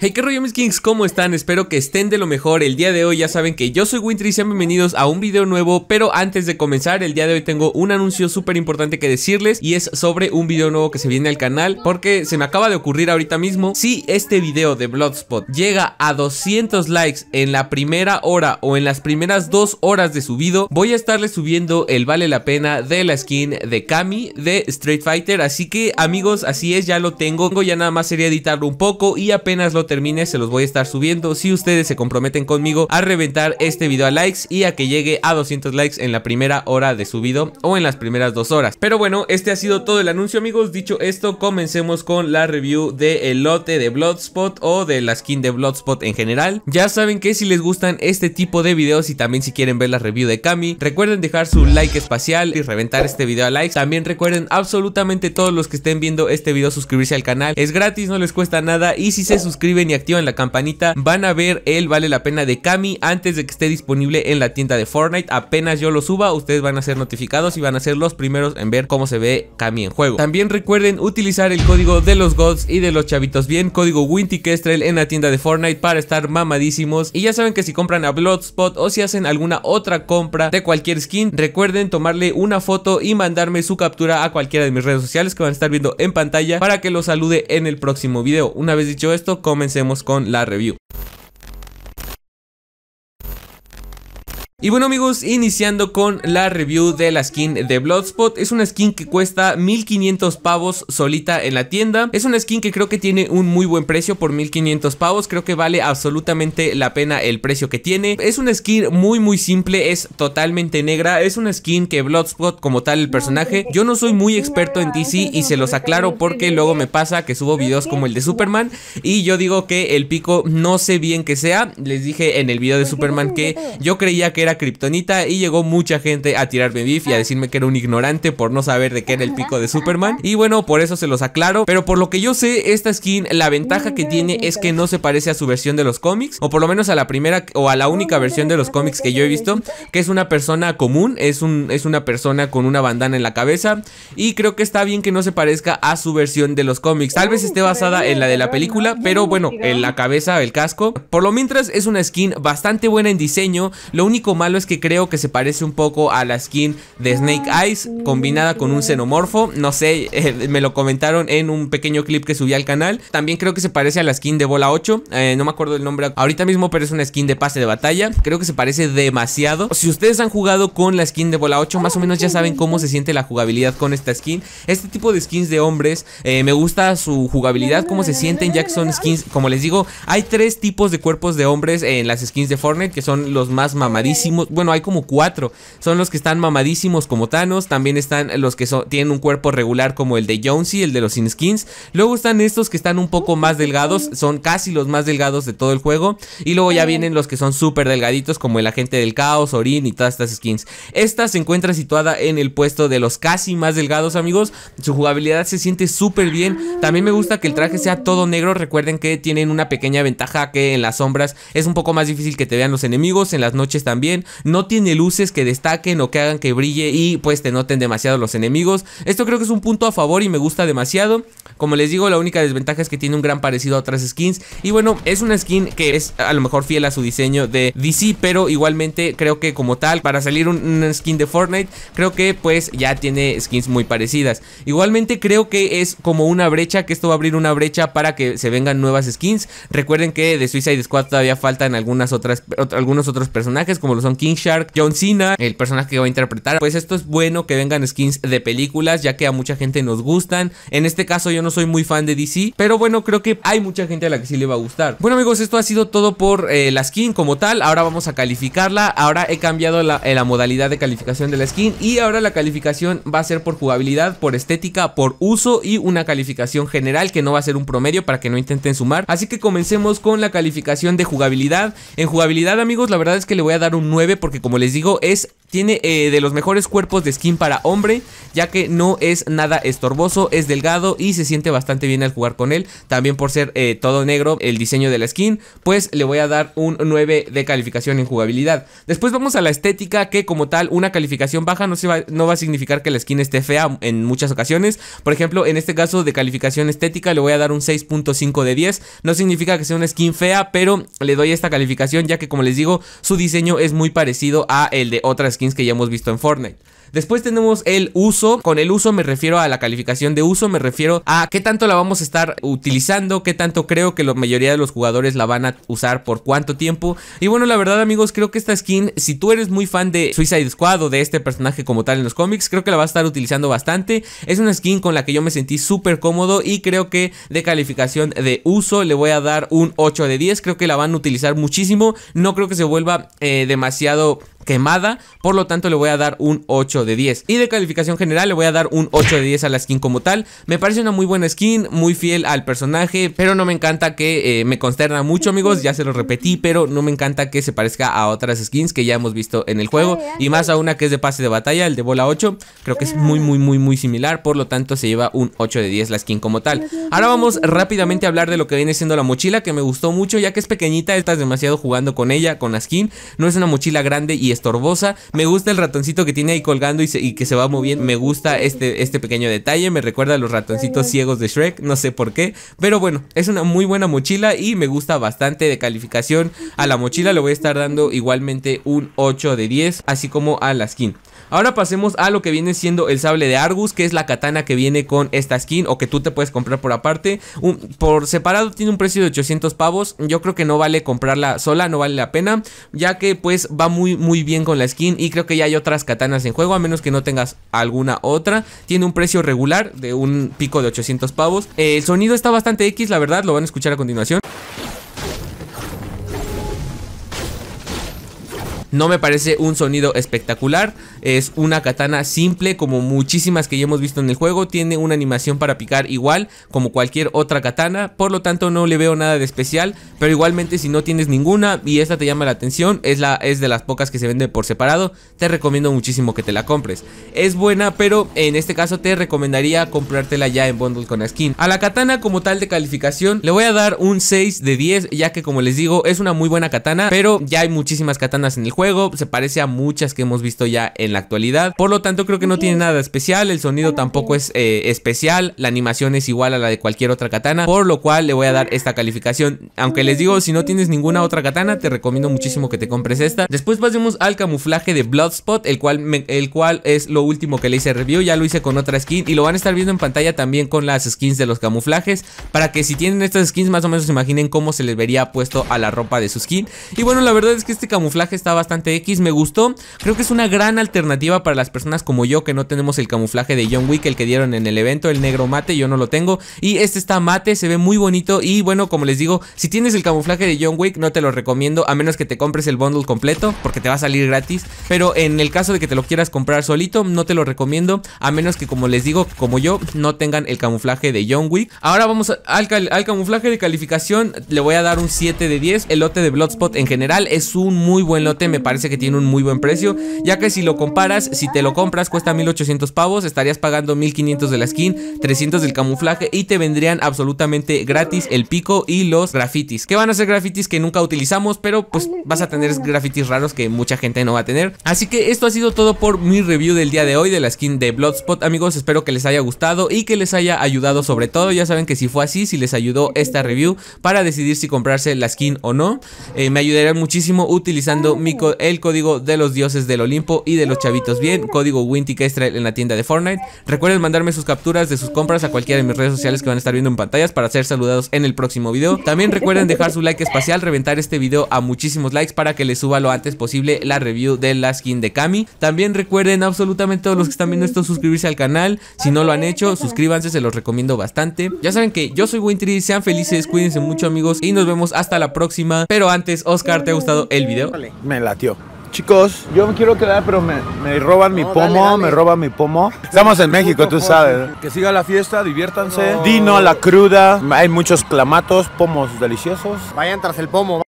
Hey, qué rollo mis kings, ¿cómo están? Espero que estén de lo mejor, el día de hoy ya saben que yo soy Wintry sean bienvenidos a un video nuevo Pero antes de comenzar, el día de hoy tengo un anuncio súper importante que decirles Y es sobre un video nuevo que se viene al canal Porque se me acaba de ocurrir ahorita mismo Si este video de Bloodspot llega a 200 likes en la primera hora o en las primeras dos horas de subido Voy a estarles subiendo el vale la pena de la skin de Kami de Street Fighter Así que amigos, así es, ya lo tengo Ya nada más sería editarlo un poco y apenas lo termine se los voy a estar subiendo si ustedes se comprometen conmigo a reventar este video a likes y a que llegue a 200 likes en la primera hora de subido o en las primeras dos horas. Pero bueno, este ha sido todo el anuncio amigos. Dicho esto, comencemos con la review del de lote de Bloodspot o de la skin de Bloodspot en general. Ya saben que si les gustan este tipo de videos y también si quieren ver la review de Kami, recuerden dejar su like espacial y reventar este video a likes. También recuerden absolutamente todos los que estén viendo este video suscribirse al canal. Es gratis, no les cuesta nada y si se suscriben y activan la campanita van a ver el vale la pena de Kami antes de que esté disponible en la tienda de Fortnite. Apenas yo lo suba, ustedes van a ser notificados y van a ser los primeros en ver cómo se ve Kami en juego. También recuerden utilizar el código de los gods y de los chavitos bien, código Kestrel en la tienda de Fortnite para estar mamadísimos. Y ya saben que si compran a Bloodspot o si hacen alguna otra compra de cualquier skin, recuerden tomarle una foto y mandarme su captura a cualquiera de mis redes sociales que van a estar viendo en pantalla para que los salude en el próximo video. Una vez dicho esto, comen comencemos con la review. Y bueno amigos, iniciando con la review de la skin de Bloodspot, es una skin que cuesta 1500 pavos solita en la tienda, es una skin que creo que tiene un muy buen precio por 1500 pavos, creo que vale absolutamente la pena el precio que tiene, es una skin muy muy simple, es totalmente negra, es una skin que Bloodspot como tal el personaje, yo no soy muy experto en DC y se los aclaro porque luego me pasa que subo videos como el de Superman y yo digo que el pico no sé bien que sea, les dije en el video de Superman que yo creía que era Kryptonita y llegó mucha gente a tirarme beef y a decirme que era un ignorante por no saber de qué era el pico de Superman. Y bueno, por eso se los aclaro. Pero por lo que yo sé, esta skin, la ventaja mm, que tiene es que no se parece a su versión de los cómics, o por lo menos a la primera o a la única versión de los cómics que yo he visto, que es una persona común, es, un, es una persona con una bandana en la cabeza. Y creo que está bien que no se parezca a su versión de los cómics. Tal vez esté basada en la de la película, pero bueno, en la cabeza, el casco. Por lo mientras, es una skin bastante buena en diseño. Lo único más malo es que creo que se parece un poco a la skin de Snake Eyes combinada con un xenomorfo. No sé, eh, me lo comentaron en un pequeño clip que subí al canal. También creo que se parece a la skin de Bola 8. Eh, no me acuerdo el nombre ahorita mismo, pero es una skin de pase de batalla. Creo que se parece demasiado. Si ustedes han jugado con la skin de Bola 8, más o menos ya saben cómo se siente la jugabilidad con esta skin. Este tipo de skins de hombres, eh, me gusta su jugabilidad, cómo se sienten, ya que skins, como les digo, hay tres tipos de cuerpos de hombres en las skins de Fortnite, que son los más mamadísimos bueno, hay como cuatro. Son los que están mamadísimos como Thanos. También están los que tienen un cuerpo regular como el de Jonesy, el de los Sin Skins. Luego están estos que están un poco más delgados. Son casi los más delgados de todo el juego. Y luego ya vienen los que son súper delgaditos como el agente del caos, Orin y todas estas skins. Esta se encuentra situada en el puesto de los casi más delgados amigos. Su jugabilidad se siente súper bien. Ah, también me gusta que el traje sea todo negro. Recuerden que tienen una pequeña ventaja que en las sombras es un poco más difícil que te vean los enemigos. En las noches también no tiene luces que destaquen o que hagan que brille y pues te noten demasiado los enemigos. Esto creo que es un punto a favor y me gusta demasiado. Como les digo, la única desventaja es que tiene un gran parecido a otras skins. Y bueno, es una skin que es a lo mejor fiel a su diseño de DC, pero igualmente creo que como tal, para salir una skin de Fortnite, creo que pues ya tiene skins muy parecidas. Igualmente creo que es como una brecha, que esto va a abrir una brecha para que se vengan nuevas skins. Recuerden que de Suicide Squad todavía faltan algunas otras, algunos otros personajes como los son King Shark, John Cena, el personaje que va a interpretar. Pues esto es bueno que vengan skins de películas, ya que a mucha gente nos gustan. En este caso yo no soy muy fan de DC, pero bueno, creo que hay mucha gente a la que sí le va a gustar. Bueno amigos, esto ha sido todo por eh, la skin como tal. Ahora vamos a calificarla. Ahora he cambiado la, eh, la modalidad de calificación de la skin y ahora la calificación va a ser por jugabilidad, por estética, por uso y una calificación general que no va a ser un promedio para que no intenten sumar. Así que comencemos con la calificación de jugabilidad. En jugabilidad amigos, la verdad es que le voy a dar un 9 porque como les digo es tiene eh, de los mejores cuerpos de skin para hombre, ya que no es nada estorboso, es delgado y se siente bastante bien al jugar con él. También por ser eh, todo negro el diseño de la skin, pues le voy a dar un 9 de calificación en jugabilidad. Después vamos a la estética, que como tal una calificación baja no, se va, no va a significar que la skin esté fea en muchas ocasiones. Por ejemplo, en este caso de calificación estética le voy a dar un 6.5 de 10. No significa que sea una skin fea, pero le doy esta calificación ya que como les digo, su diseño es muy parecido a el de otra skin que ya hemos visto en Fortnite. Después tenemos el uso. Con el uso me refiero a la calificación de uso, me refiero a qué tanto la vamos a estar utilizando, qué tanto creo que la mayoría de los jugadores la van a usar por cuánto tiempo. Y bueno, la verdad amigos, creo que esta skin, si tú eres muy fan de Suicide Squad o de este personaje como tal en los cómics, creo que la va a estar utilizando bastante. Es una skin con la que yo me sentí súper cómodo y creo que de calificación de uso le voy a dar un 8 de 10. Creo que la van a utilizar muchísimo. No creo que se vuelva eh, demasiado quemada, por lo tanto le voy a dar un 8 de 10. Y de calificación general le voy a dar un 8 de 10 a la skin como tal. Me parece una muy buena skin, muy fiel al personaje, pero no me encanta que eh, me consterna mucho amigos, ya se lo repetí, pero no me encanta que se parezca a otras skins que ya hemos visto en el juego y más a una que es de pase de batalla, el de bola 8, creo que es muy muy muy muy similar, por lo tanto se lleva un 8 de 10 la skin como tal. Ahora vamos rápidamente a hablar de lo que viene siendo la mochila que me gustó mucho ya que es pequeñita, estás demasiado jugando con ella, con la skin, no es una mochila grande y estorbosa. Me gusta el ratoncito que tiene ahí colgando y, que se va moviendo. Me gusta este, este pequeño detalle. Me recuerda a los ratoncitos ciegos de Shrek. No sé por qué. Pero bueno, es una muy buena mochila y me gusta bastante de calificación. A la mochila le voy a estar dando igualmente un 8 de 10. Así como a la skin. Ahora pasemos a lo que viene siendo el sable de Argus, que es la katana que viene con esta skin o que tú te puedes comprar por aparte. por separado tiene un precio de 800 pavos. Yo creo que no vale comprarla sola, no vale la pena, ya que pues va muy muy bien con la skin y creo que ya hay otras katanas en juego, a menos que no tengas alguna otra. Tiene un precio regular de un pico de 800 pavos. el sonido está bastante X, la verdad, lo van a escuchar a continuación. No me parece un sonido espectacular. Es una katana simple como muchísimas que ya hemos visto en el juego. Tiene una animación para picar igual como cualquier otra katana. Por lo tanto no le veo nada de especial. Pero igualmente si no tienes ninguna y esta te llama la atención. Es, la, es de las pocas que se vende por separado. Te recomiendo muchísimo que te la compres. Es buena pero en este caso te recomendaría comprártela ya en bundle con skin. A la katana como tal de calificación le voy a dar un 6 de 10. Ya que como les digo es una muy buena katana. Pero ya hay muchísimas katanas en el juego se parece a muchas que hemos visto ya en la actualidad. Por lo tanto, creo que no tiene nada especial. El sonido tampoco es eh, especial. La animación es igual a la de cualquier otra katana. Por lo cual le voy a dar esta calificación. Aunque les digo, si no tienes ninguna otra katana, te recomiendo muchísimo que te compres esta. Después pasemos al camuflaje de Bloodspot, el cual, el cual es lo último que le hice review. Ya lo hice con otra skin y lo van a estar viendo en pantalla también con las skins de los camuflajes. Para que si tienen estas skins, más o menos se imaginen cómo se les vería puesto a la ropa de su skin. Y bueno, la verdad es que este camuflaje está bastante ante X, me gustó. Creo que es una gran alternativa para las personas como yo que no tenemos el camuflaje de John Wick, el que dieron en el evento, el negro mate, yo no lo tengo. Y este está mate, se ve muy bonito y bueno, como les digo, si tienes el camuflaje de John Wick, no te lo recomiendo a menos que te compres el bundle completo porque te va a salir gratis. Pero en el caso de que te lo quieras comprar solito, no te lo recomiendo a menos que como les digo, como yo, no tengan el camuflaje de John Wick. Ahora vamos al, al camuflaje de calificación, le voy a dar un 7 de 10. El lote de Bloodspot en general es un muy buen lote, me parece que tiene un muy buen precio, ya que si lo comparas, si te lo compras cuesta 1800 pavos, estarías pagando 1500 de la skin, 300 del camuflaje y te vendrían absolutamente gratis el pico y los grafitis, que van a ser grafitis que nunca utilizamos, pero pues vas a tener grafitis raros que mucha gente no va a tener. Así que esto ha sido todo por mi review del día de hoy de la skin de Bloodspot, amigos, espero que les haya gustado y que les haya ayudado sobre todo, ya saben que si fue así, si les ayudó esta review para decidir si comprarse la skin o no, eh, me ayudarían muchísimo utilizando mi el código de los dioses del Olimpo y de los chavitos bien, código Winty Kestrel en la tienda de Fortnite. Recuerden mandarme sus capturas de sus compras a cualquiera de mis redes sociales que van a estar viendo en pantallas para ser saludados en el próximo video. También recuerden dejar su like espacial, reventar este video a muchísimos likes para que les suba lo antes posible la review de la skin de Kami. También recuerden absolutamente todos los que están viendo esto suscribirse al canal. Si no lo han hecho, suscríbanse, se los recomiendo bastante. Ya saben que yo soy Wintry, sean felices, cuídense mucho amigos y nos vemos hasta la próxima. Pero antes, Oscar, ¿te ha gustado el video? Me la Chicos, yo me quiero quedar, pero me, roban mi pomo, me roban mi pomo. Estamos en México, tú sabes. Que siga la fiesta, diviértanse. vino a la cruda. Hay muchos clamatos, pomos deliciosos. Vayan tras el pomo.